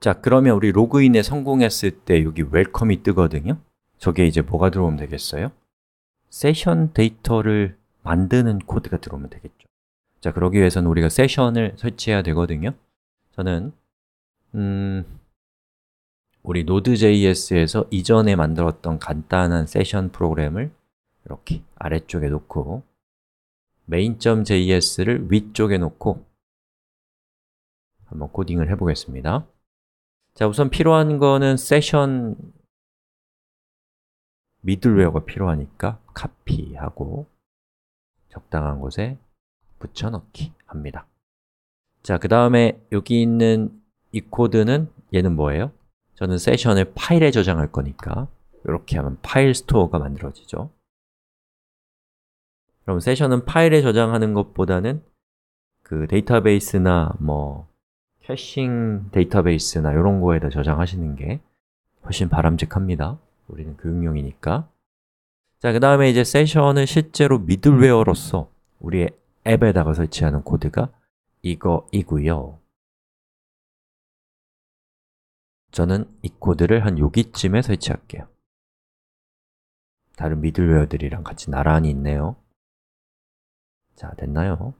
자, 그러면 우리 로그인에 성공했을 때 여기 웰컴이 뜨거든요. 저게 이제 뭐가 들어오면 되겠어요? 세션 데이터를 만드는 코드가 들어오면 되겠죠. 자, 그러기 위해서는 우리가 세션을 설치해야 되거든요. 저는 음, 우리 Node.js에서 이전에 만들었던 간단한 세션 프로그램을 이렇게 아래쪽에 놓고 main.js를 위쪽에 놓고 한번 코딩을 해보겠습니다 자, 우선 필요한 거는 세션 미들웨어가 필요하니까 카피하고 적당한 곳에 붙여넣기 합니다 자, 그 다음에 여기 있는 이 코드는 얘는 뭐예요? 저는 세션을 파일에 저장할 거니까 이렇게 하면 파일 스토어가 만들어지죠 그럼 세션은 파일에 저장하는 것보다는 그 데이터베이스나 뭐 캐싱 데이터베이스나 이런 거에다 저장하시는 게 훨씬 바람직합니다 우리는 교육용이니까 자, 그 다음에 이제 세션은 실제로 미들웨어로서 우리의 앱에다가 설치하는 코드가 이거이고요 저는 이 코드를 한 여기쯤에 설치할게요 다른 미들웨어들이랑 같이 나란히 있네요 자, 됐나요?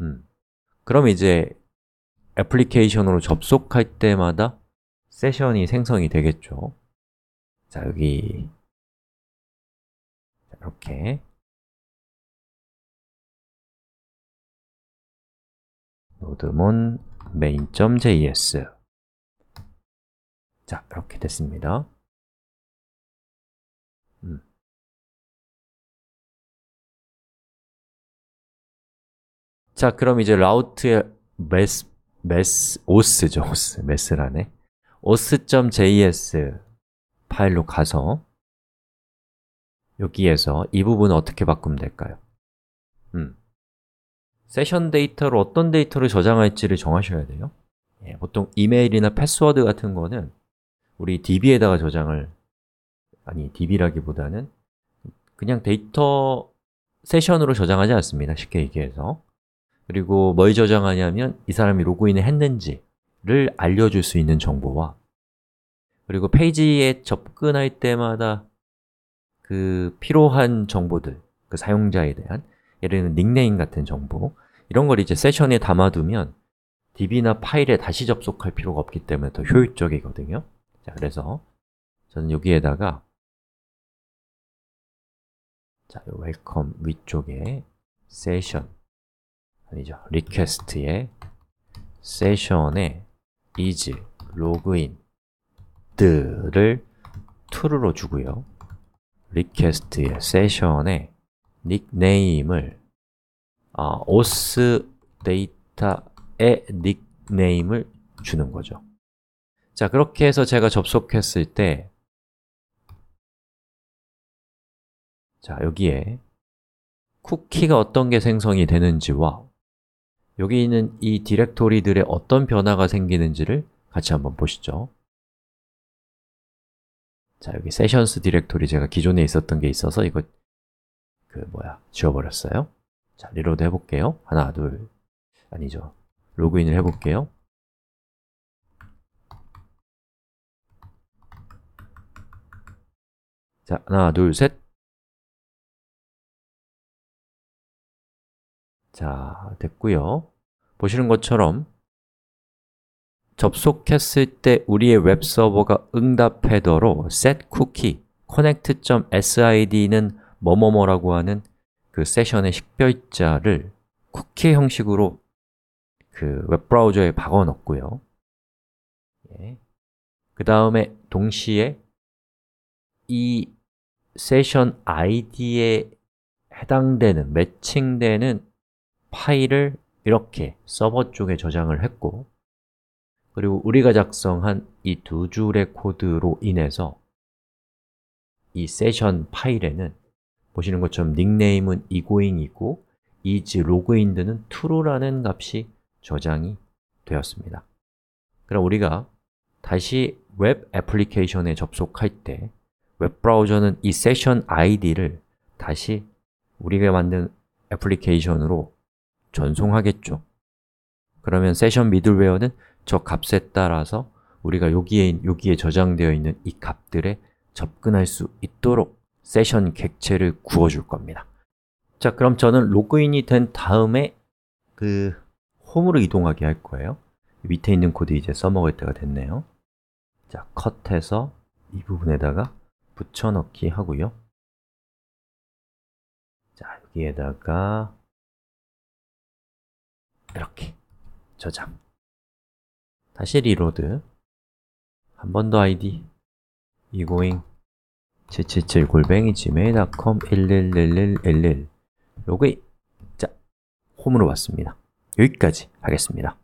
음. 그럼 이제 애플리케이션으로 접속할 때마다 세션이 생성이 되겠죠 자, 여기 이렇게 노드몬 main.js 자, 이렇게 됐습니다 음. 자, 그럼 이제 라우트의 메스 메스, 오스죠, 오스, 메스라네 os.js 파일로 가서 여기에서 이 부분 어떻게 바꾸면 될까요? 음. 세션 데이터로 어떤 데이터를 저장할지를 정하셔야 돼요 예, 보통 이메일이나 패스워드 같은 거는 우리 db에다가 저장을 아니, db라기보다는 그냥 데이터 세션으로 저장하지 않습니다 쉽게 얘기해서 그리고 뭘 저장하냐면 이 사람이 로그인을 했는지를 알려줄 수 있는 정보와 그리고 페이지에 접근할 때마다 그 필요한 정보들, 그 사용자에 대한 예를 들면 닉네임 같은 정보 이런 걸 이제 세션에 담아두면 DB나 파일에 다시 접속할 필요가 없기 때문에 더 효율적이거든요 자, 그래서 저는 여기에다가 자, 웰컴 위쪽에 세션 아니죠. 리퀘스트에 세션에 is 로그인 들를 true로 주고요. 리퀘스트의 세션에 닉네임을 아, os 데이터의 닉네임을 주는 거죠. 자, 그렇게 해서 제가 접속했을 때 자, 여기에 쿠키가 어떤 게 생성이 되는지와 여기 있는 이 디렉토리들의 어떤 변화가 생기는지를 같이 한번 보시죠 자, 여기 세션스 디렉토리 제가 기존에 있었던 게 있어서 이거 그 뭐야, 지워버렸어요 자, 리로드 해볼게요 하나, 둘 아니죠 로그인을 해볼게요 자, 하나, 둘, 셋 자, 됐고요 보시는 것처럼 접속했을 때 우리의 웹서버가 응답 헤더로 setcookie connect.sid는 뭐뭐뭐라고 하는 그 세션의 식별자를 쿠키 형식으로 그 웹브라우저에 박아 넣고요 예. 그 다음에 동시에 이 세션 id에 해당되는, 매칭되는 파일을 이렇게 서버 쪽에 저장을 했고 그리고 우리가 작성한 이 두 줄의 코드로 인해서 이 세션 파일에는 보시는 것처럼 닉네임은 egoing이고 is l o g i e d 는 true라는 값이 저장이 되었습니다 그럼 우리가 다시 웹 애플리케이션에 접속할 때 웹브라우저는 이 세션 아이디를 다시 우리가 만든 애플리케이션으로 전송하겠죠. 그러면 세션 미들웨어는 저 값에 따라서 우리가 여기에, 여기에 저장되어 있는 이 값들에 접근할 수 있도록 세션 객체를 구워줄 겁니다. 자, 그럼 저는 로그인이 된 다음에 그 홈으로 이동하게 할 거예요. 밑에 있는 코드 이제 써먹을 때가 됐네요. 자, 컷해서 이 부분에다가 붙여넣기 하고요. 자, 여기에다가 이렇게 저장 다시 리로드 한 번 더 아이디 이고잉 777 골뱅이 gmail.com 111111 로그인 자, 홈으로 왔습니다. 여기까지 하겠습니다.